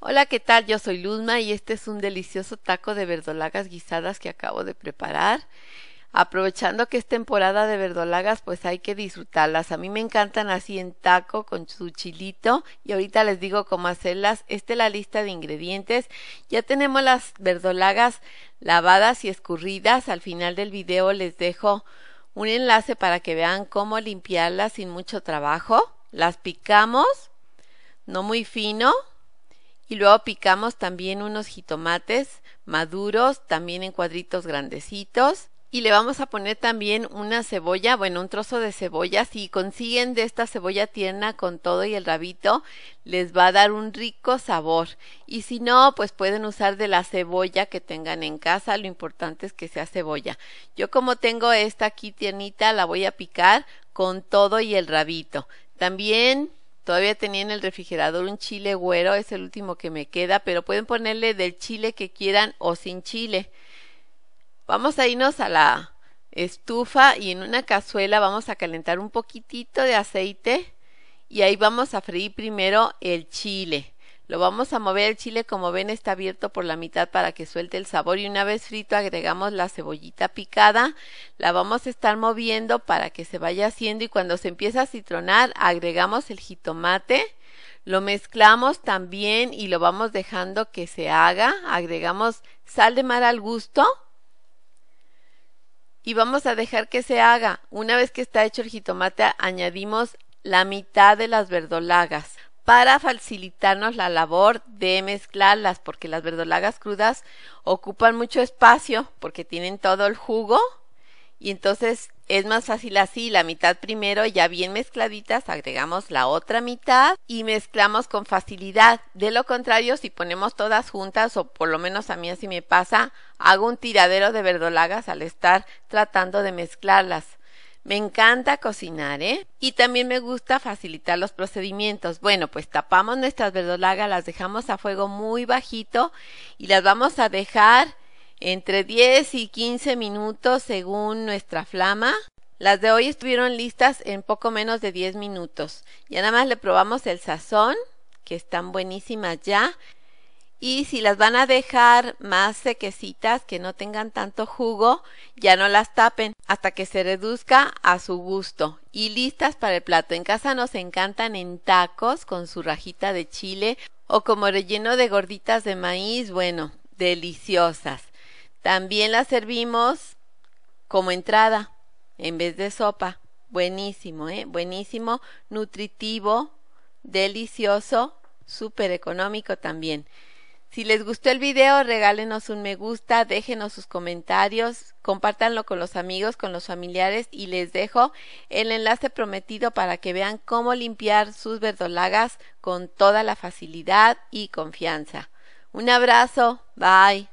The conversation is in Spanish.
Hola, ¿qué tal? Yo soy Luzma y este es un delicioso taco de verdolagas guisadas que acabo de preparar. Aprovechando que es temporada de verdolagas, pues hay que disfrutarlas. A mí me encantan así en taco con su chilito y ahorita les digo cómo hacerlas. Esta es la lista de ingredientes. Ya tenemos las verdolagas lavadas y escurridas. Al final del video les dejo un enlace para que vean cómo limpiarlas sin mucho trabajo. Las picamos, no muy fino, y luego picamos también unos jitomates maduros, también en cuadritos grandecitos. Y le vamos a poner también una cebolla, bueno, un trozo de cebolla. Si consiguen de esta cebolla tierna con todo y el rabito, les va a dar un rico sabor. Y si no, pues pueden usar de la cebolla que tengan en casa. Lo importante es que sea cebolla. Yo como tengo esta aquí tiernita, la voy a picar con todo y el rabito. También Todavía tenía en el refrigerador un chile güero, es el último que me queda, pero pueden ponerle del chile que quieran o sin chile. Vamos a irnos a la estufa y en una cazuela vamos a calentar un poquitito de aceite y ahí vamos a freír primero el chile. Lo vamos a mover, el chile como ven está abierto por la mitad para que suelte el sabor y una vez frito agregamos la cebollita picada, la vamos a estar moviendo para que se vaya haciendo y cuando se empieza a citronar agregamos el jitomate, lo mezclamos también y lo vamos dejando que se haga, agregamos sal de mar al gusto y vamos a dejar que se haga. Una vez que está hecho el jitomate añadimos la mitad de las verdolagas para facilitarnos la labor de mezclarlas, porque las verdolagas crudas ocupan mucho espacio, porque tienen todo el jugo, y entonces es más fácil así, la mitad primero ya bien mezcladitas, agregamos la otra mitad y mezclamos con facilidad. De lo contrario, si ponemos todas juntas, o por lo menos a mí así me pasa, hago un tiradero de verdolagas al estar tratando de mezclarlas. Me encanta cocinar, ¿eh? Y también me gusta facilitar los procedimientos. Bueno, pues tapamos nuestras verdolagas, las dejamos a fuego muy bajito y las vamos a dejar entre 10 y 15 minutos según nuestra flama. Las de hoy estuvieron listas en poco menos de 10 minutos. Y nada más le probamos el sazón, que están buenísimas ya. Y si las van a dejar más sequecitas, que no tengan tanto jugo, ya no las tapen hasta que se reduzca a su gusto. Y listas para el plato. En casa nos encantan en tacos con su rajita de chile o como relleno de gorditas de maíz, bueno, deliciosas. También las servimos como entrada en vez de sopa. Buenísimo, ¿eh? Buenísimo, nutritivo, delicioso, súper económico también. Si les gustó el video, regálenos un me gusta, déjenos sus comentarios, compártanlo con los amigos, con los familiares y les dejo el enlace prometido para que vean cómo limpiar sus verdolagas con toda la facilidad y confianza. Un abrazo, bye.